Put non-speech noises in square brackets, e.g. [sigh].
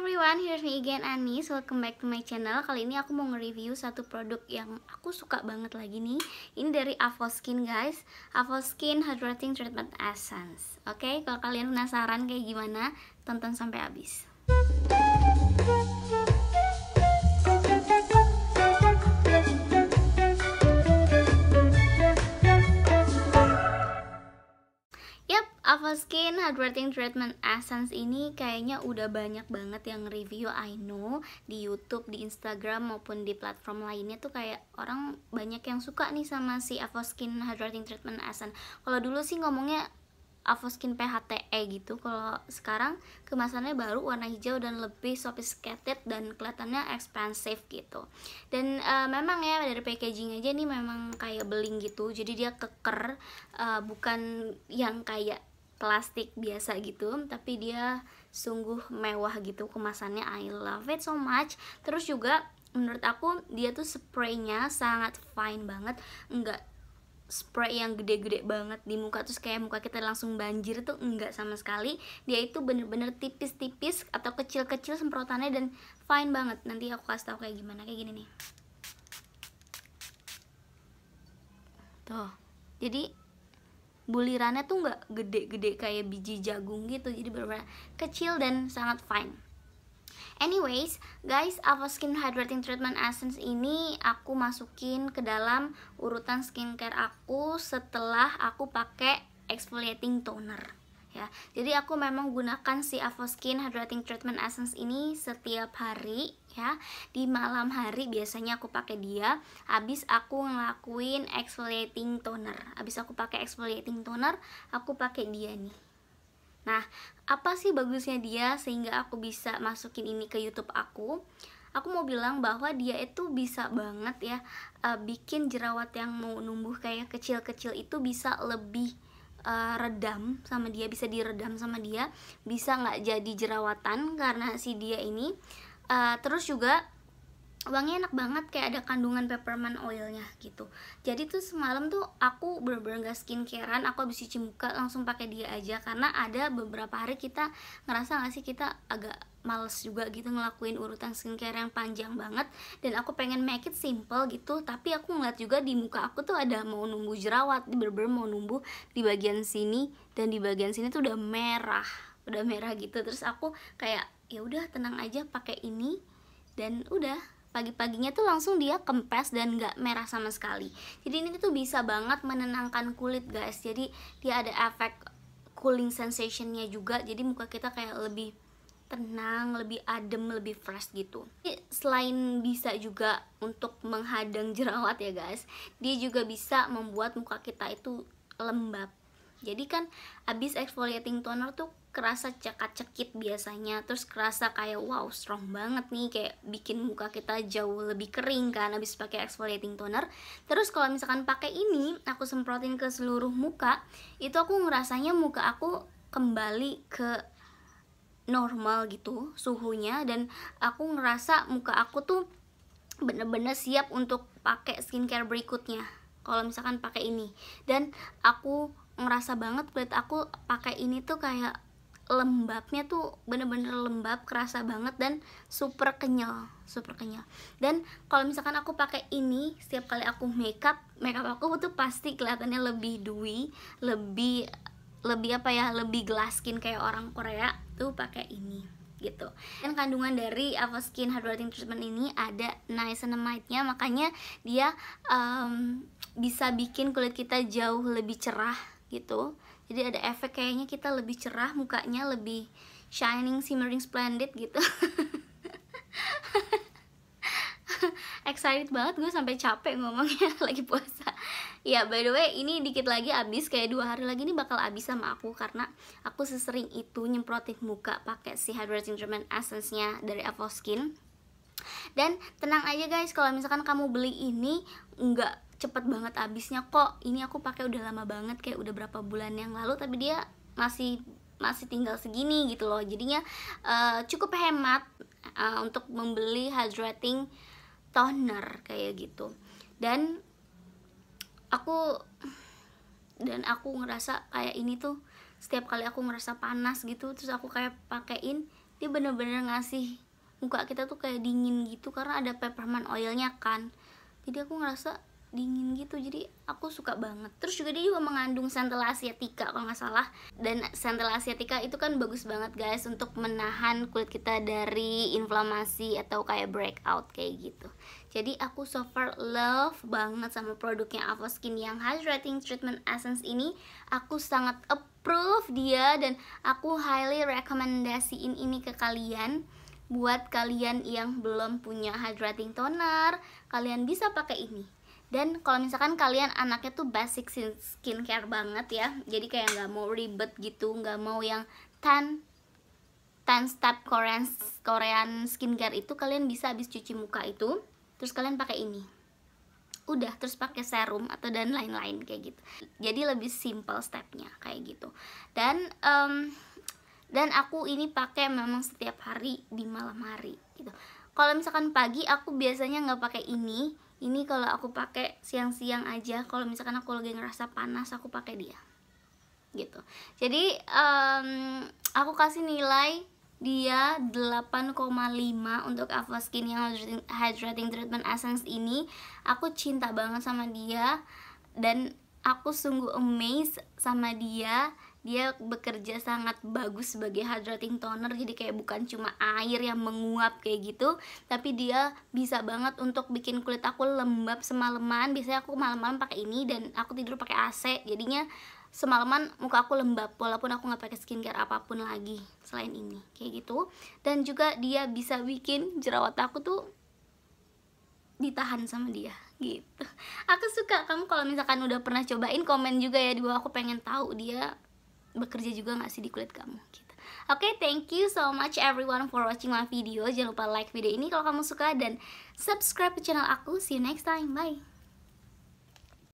everyone, here's me again Anis Welcome back to my channel Kali ini aku mau nge-review satu produk yang aku suka banget lagi nih Ini dari Avoskin guys Avoskin Hydrating Treatment Essence Oke, okay? kalau kalian penasaran kayak gimana Tonton sampai habis skin Hydrating Treatment Essence ini kayaknya udah banyak banget yang review I know di YouTube, di Instagram maupun di platform lainnya tuh kayak orang banyak yang suka nih sama si Avoskin Hydrating Treatment Essence. Kalau dulu sih ngomongnya Avoskin PHTE gitu. Kalau sekarang kemasannya baru warna hijau dan lebih sophisticated dan kelihatannya expensive gitu. Dan uh, memang ya dari packaging aja nih memang kayak beling gitu. Jadi dia keker uh, bukan yang kayak plastik biasa gitu tapi dia sungguh mewah gitu kemasannya I love it so much terus juga menurut aku dia tuh spraynya sangat fine banget enggak spray yang gede-gede banget di muka terus kayak muka kita langsung banjir tuh enggak sama sekali dia itu bener-bener tipis-tipis atau kecil-kecil semprotannya dan fine banget nanti aku kasih tau kayak gimana kayak gini nih tuh jadi bulirannya tuh nggak gede-gede kayak biji jagung gitu jadi benar-benar kecil dan sangat fine Anyways, guys, apa Skin Hydrating Treatment Essence ini aku masukin ke dalam urutan skincare aku setelah aku pakai exfoliating toner ya. Jadi aku memang gunakan si Avoskin Hydrating Treatment Essence ini setiap hari ya. Di malam hari biasanya aku pakai dia. Habis aku ngelakuin exfoliating toner. Habis aku pakai exfoliating toner, aku pakai dia nih. Nah, apa sih bagusnya dia sehingga aku bisa masukin ini ke YouTube aku? Aku mau bilang bahwa dia itu bisa banget ya uh, bikin jerawat yang mau numbuh kayak kecil-kecil itu bisa lebih uh, redam sama dia bisa diredam sama dia bisa nggak jadi jerawatan karena si dia ini uh, terus juga wangi enak banget kayak ada kandungan peppermint oilnya gitu jadi tuh semalam tuh aku bener-bener gak skincarean aku habis cuci muka langsung pakai dia aja karena ada beberapa hari kita ngerasa gak sih kita agak males juga gitu ngelakuin urutan skincare yang panjang banget dan aku pengen make it simple gitu tapi aku ngeliat juga di muka aku tuh ada mau numbuh jerawat bener-bener mau numbuh di bagian sini dan di bagian sini tuh udah merah udah merah gitu terus aku kayak ya udah tenang aja pakai ini dan udah pagi-paginya tuh langsung dia kempes dan gak merah sama sekali jadi ini tuh bisa banget menenangkan kulit guys jadi dia ada efek cooling sensationnya juga jadi muka kita kayak lebih tenang, lebih adem, lebih fresh gitu. Jadi, selain bisa juga untuk menghadang jerawat ya guys, dia juga bisa membuat muka kita itu lembab jadi kan abis exfoliating toner tuh kerasa cekat-cekit biasanya terus kerasa kayak wow strong banget nih kayak bikin muka kita jauh lebih kering kan abis pakai exfoliating toner terus kalau misalkan pakai ini aku semprotin ke seluruh muka itu aku ngerasanya muka aku kembali ke normal gitu suhunya dan aku ngerasa muka aku tuh bener-bener siap untuk pakai skincare berikutnya kalau misalkan pakai ini dan aku ngerasa banget kulit aku pakai ini tuh kayak lembabnya tuh bener-bener lembab kerasa banget dan super kenyal super kenyal dan kalau misalkan aku pakai ini setiap kali aku makeup makeup aku tuh pasti kelihatannya lebih dewy lebih lebih apa ya lebih glass skin kayak orang Korea tuh pakai ini gitu dan kandungan dari Skin Hydrating Treatment ini ada niacinamide-nya makanya dia um, bisa bikin kulit kita jauh lebih cerah gitu jadi ada efek kayaknya kita lebih cerah mukanya lebih shining shimmering splendid gitu [laughs] excited banget gue sampai capek ngomongnya [laughs] lagi puasa ya by the way ini dikit lagi abis kayak dua hari lagi ini bakal abis sama aku karena aku sesering itu nyemprotin muka pakai si hydrating treatment essence nya dari Avoskin dan tenang aja guys kalau misalkan kamu beli ini nggak cepet banget abisnya kok ini aku pakai udah lama banget kayak udah berapa bulan yang lalu tapi dia masih masih tinggal segini gitu loh jadinya uh, cukup hemat uh, untuk membeli hydrating toner kayak gitu dan aku dan aku ngerasa kayak ini tuh setiap kali aku ngerasa panas gitu terus aku kayak pakein dia bener-bener ngasih muka kita tuh kayak dingin gitu karena ada peppermint oilnya kan jadi aku ngerasa dingin gitu jadi aku suka banget terus juga dia juga mengandung centella asiatica kalau nggak salah dan centella asiatica itu kan bagus banget guys untuk menahan kulit kita dari inflamasi atau kayak breakout kayak gitu jadi aku so far love banget sama produknya Avoskin yang hydrating treatment essence ini aku sangat approve dia dan aku highly rekomendasiin ini ke kalian buat kalian yang belum punya hydrating toner kalian bisa pakai ini dan kalau misalkan kalian anaknya tuh basic skincare banget ya jadi kayak nggak mau ribet gitu nggak mau yang tan tan step Korean Korean skincare itu kalian bisa habis cuci muka itu terus kalian pakai ini udah terus pakai serum atau dan lain-lain kayak gitu jadi lebih simple stepnya kayak gitu dan um, dan aku ini pakai memang setiap hari di malam hari gitu kalau misalkan pagi aku biasanya nggak pakai ini ini kalau aku pakai siang-siang aja kalau misalkan aku lagi ngerasa panas aku pakai dia gitu jadi um, aku kasih nilai dia 8,5 untuk Ava Skin yang hydrating, hydrating treatment essence ini aku cinta banget sama dia dan aku sungguh amazed sama dia dia bekerja sangat bagus sebagai hydrating toner jadi kayak bukan cuma air yang menguap kayak gitu tapi dia bisa banget untuk bikin kulit aku lembab semalaman biasanya aku malam-malam pakai ini dan aku tidur pakai AC jadinya semalaman muka aku lembab walaupun aku nggak pakai skincare apapun lagi selain ini kayak gitu dan juga dia bisa bikin jerawat aku tuh ditahan sama dia gitu aku suka kamu kalau misalkan udah pernah cobain komen juga ya di bawah aku pengen tahu dia bekerja juga gak sih di kulit kamu gitu. Oke, okay, thank you so much everyone for watching my video. Jangan lupa like video ini kalau kamu suka dan subscribe channel aku. See you next time. Bye.